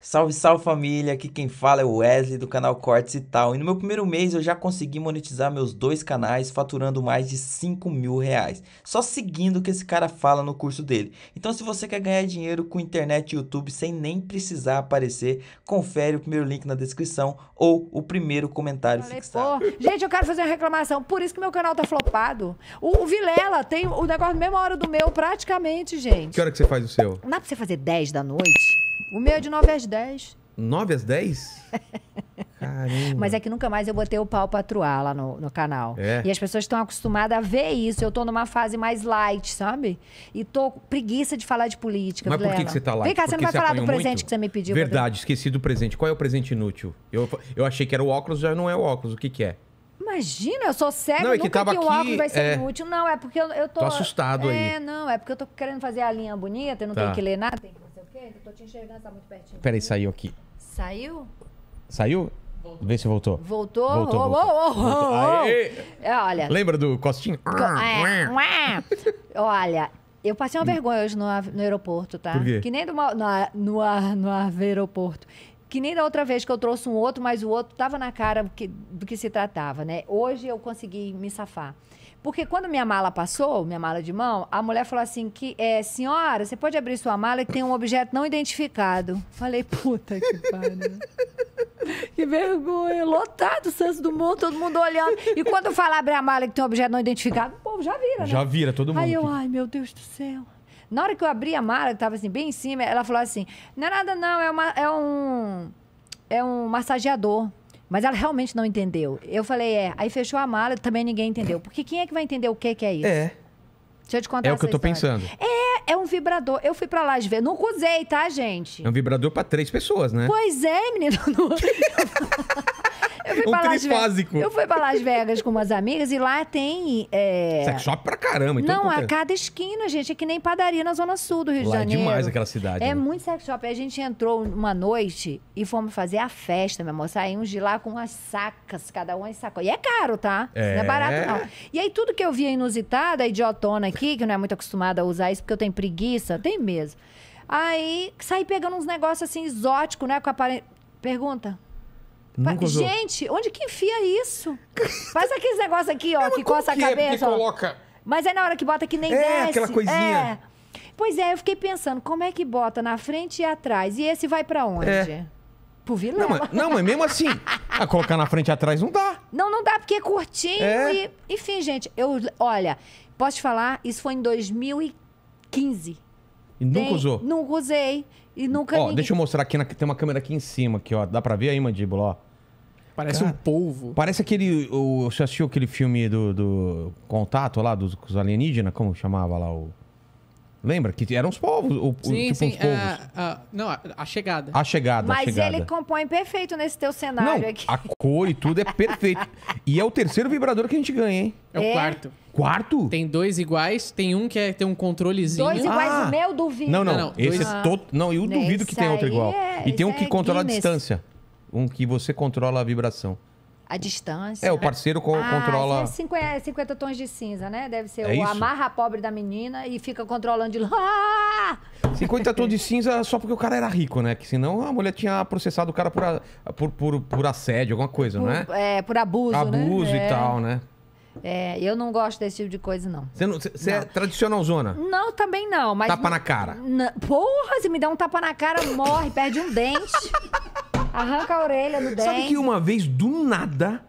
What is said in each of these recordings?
Salve, salve família! Aqui quem fala é o Wesley do canal Cortes e Tal. E no meu primeiro mês eu já consegui monetizar meus dois canais faturando mais de 5 mil reais. Só seguindo o que esse cara fala no curso dele. Então se você quer ganhar dinheiro com internet e YouTube sem nem precisar aparecer, confere o primeiro link na descrição ou o primeiro comentário Falei, fixado. Gente, eu quero fazer uma reclamação. Por isso que meu canal tá flopado. O, o Vilela tem o negócio na mesma hora do meu praticamente, gente. Que hora que você faz o seu? Não dá pra você fazer 10 da noite? O meu é de 9 às 10. 9 às 10? Caramba. Mas é que nunca mais eu botei o pau pra truar lá no, no canal. É. E as pessoas estão acostumadas a ver isso. Eu tô numa fase mais light, sabe? E tô preguiça de falar de política. Mas por que, que, você tá light? Vem cá, você não vai você falar do presente muito? que você me pediu. Verdade, pra... esqueci do presente. Qual é o presente inútil? Eu, eu achei que era o óculos, já não é o óculos. O que que é? Imagina, eu sou cego, não, é que nunca que o óculos aqui, vai ser é... inútil. Não, é porque eu, eu tô... Tô assustado é, aí. É, não, é porque eu tô querendo fazer a linha bonita, eu não tá. tenho que ler nada, que eu tô te enxergando, tá muito pertinho. Peraí, saiu aqui. Saiu? Saiu? Voltou. Vê se voltou. Voltou? Voltou. voltou, oh, voltou. Oh, oh, Aê, é, Olha. Lembra do Costinho? É, olha, eu passei uma hum. vergonha hoje no, no aeroporto, tá? Por quê? Que nem do, no, no, no, no aeroporto que nem da outra vez que eu trouxe um outro, mas o outro estava na cara do que, do que se tratava, né? Hoje eu consegui me safar. Porque quando minha mala passou, minha mala de mão, a mulher falou assim que, é, senhora, você pode abrir sua mala que tem um objeto não identificado. Falei, puta que pariu. que vergonha. Lotado, Santos do mundo, todo mundo olhando. E quando eu falo abrir a mala que tem um objeto não identificado, o povo já vira, né? Já vira, todo mundo. Aí eu, ai, meu Deus do céu. Na hora que eu abri a mala, que tava assim, bem em cima, ela falou assim: não é nada, não, é, uma, é um. É um massageador. Mas ela realmente não entendeu. Eu falei, é. Aí fechou a mala, também ninguém entendeu. Porque quem é que vai entender o que, que é isso? É. Deixa eu te contar É o que eu tô pensando. É, é um vibrador. Eu fui pra lá de ver. Nunca usei, tá, gente? É um vibrador pra três pessoas, né? Pois é, menino. Eu fui um trifásico. Eu fui pra Las Vegas com umas amigas e lá tem. É... Sex shop pra caramba, então. Não, a cada esquina, gente. É que nem padaria na Zona Sul do Rio lá de é Janeiro. É demais aquela cidade. É né? muito sex shop. a gente entrou uma noite e fomos fazer a festa, meu amor. Saímos de lá com umas sacas, cada um as sacas. E é caro, tá? É... Não é barato, não. E aí tudo que eu via inusitada, idiotona aqui, que não é muito acostumada a usar isso porque eu tenho preguiça, tem mesmo. Aí saí pegando uns negócios assim exóticos, né? Com a Pergunta. Nunca usou. Gente, onde que enfia isso? Faz aqueles negócios aqui, ó, é, que coça a é? cabeça. ó. coloca... Mas é na hora que bota que nem É, desce. aquela coisinha. É. Pois é, eu fiquei pensando, como é que bota na frente e atrás? E esse vai para onde? É. Pro vilão? Não mas, não, mas mesmo assim, a colocar na frente e atrás não dá. Não, não dá, porque é curtinho é. e... Enfim, gente, eu... Olha, posso te falar, isso foi em 2015. E nunca Tem, usou? Nunca usei. E nunca... Ó, ninguém... deixa eu mostrar aqui, na, tem uma câmera aqui em cima, aqui, ó. Dá pra ver aí, mandíbula, ó. Parece Cara, um polvo. Parece aquele. O, você assistiu aquele filme do, do Contato lá, dos, dos alienígenas? Como chamava lá o. Lembra? Que eram os povos. O, sim, tipo sim. Uns é, povos. Uh, uh, não, a, chegada. A chegada, Mas a chegada. ele compõe perfeito nesse teu cenário não, aqui. A cor e tudo é perfeito. e é o terceiro vibrador que a gente ganha, hein? É, é. o quarto. Quarto? Tem dois iguais, tem um que é, tem um controlezinho. Dois iguais, ah. meu duvido. Não, não. não, não esse dois... é todo. Não, eu duvido que tem outro igual. É, e tem um que é controla Guinness. a distância um que você controla a vibração. A distância. É, o né? parceiro co ah, controla. É 50, 50 tons de cinza, né? Deve ser é o isso? amarra a pobre da menina e fica controlando de lá. 50 tons de cinza só porque o cara era rico, né? Que senão a mulher tinha processado o cara por, a, por, por, por, assédio, alguma coisa, por, não é? É, por abuso. Né? Abuso né? e é. tal, né? É, eu não gosto desse tipo de coisa, não. Você é tradicional zona? Não, também não. Mas tapa na cara. Porra, se me dá um tapa na cara, morre, perde um dente. Arranca a orelha no dente. Sabe que uma vez, do nada,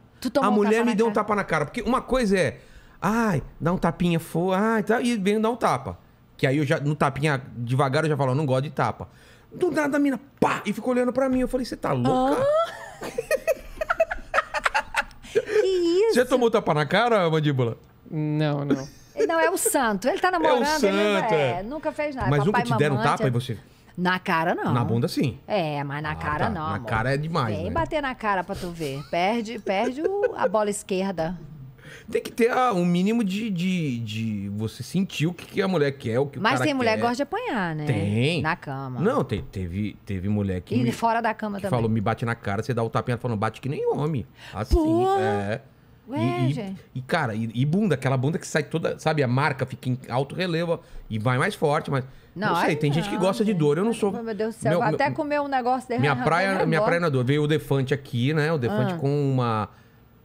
a mulher um me deu um tapa na cara. Porque uma coisa é, ai, dá um tapinha, for, ai, tá, e vem dar um tapa. Que aí eu já, no tapinha devagar, eu já falo, não gosto de tapa. Do nada a mina, pá, e ficou olhando pra mim. Eu falei, você tá louca? Ah? que isso? Você tomou tapa na cara, mandíbula? Não, não. Não, é o santo. Ele tá namorando, é o santo, ele é. É, nunca fez nada. Mas Papai, nunca te deram tapa e você... Na cara, não. Na bunda, sim. É, mas na ah, cara, tá. não. Na amor. cara é demais. Vem né? bater na cara pra tu ver. Perde, perde o, a bola esquerda. Tem que ter ah, um mínimo de, de, de, Você sentir o que, que a mulher quer, o que Mas o tem mulher quer. que gosta de apanhar, né? Tem. Na cama. Não, te, teve, teve mulher que. E me, fora da cama também. Falou, me bate na cara, você dá o tapinha falando, bate que nem homem. Assim, Porra. é. Ué, e, é, e, e, cara, e, e, bunda, aquela bunda que sai toda, sabe, a marca fica em alto relevo e vai mais forte, mas. Não, não sei, tem não, gente que gosta gente, de dor, eu não sou. Meu Deus do céu, meu, até comer um negócio de Minha praia, minha praia na é dor. Veio o Defante aqui, né? O Defante ah. com uma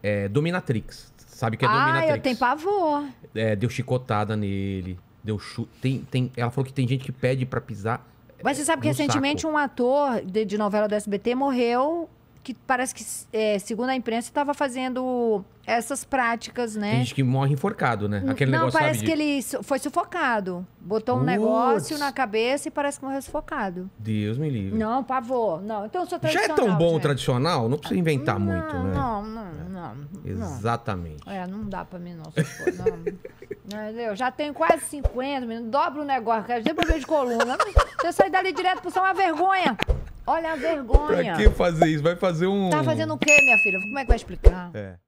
é, dominatrix. Sabe que é dominatrix? Ah, eu tenho pavor. É, deu chicotada nele, deu chute. Tem, tem, ela falou que tem gente que pede para pisar. Mas você sabe é, que recentemente saco. um ator de, de novela do SBT morreu que parece que, é, segundo a imprensa, estava fazendo essas práticas, né? Tem gente que morre enforcado, né? Hum, Aquele Não, negócio, parece sabe, que de... ele foi sufocado. Botou um negócio na cabeça e parece que morreu sufocado. Deus me livre. Não, pavor. Não, então eu sou tradicional. Já é tão bom o tradicional? Não precisa inventar não, muito, né? Não, não, é. não. Exatamente. É, não dá pra mim não, supor, não. Eu já tenho quase 50, menino. dobro o negócio, quero dizer problema de coluna. Se eu sair dali direto pro ser uma vergonha. Olha a vergonha. Pra que fazer isso? Vai fazer um. Tá fazendo o quê, minha filha? Como é que vai explicar? É.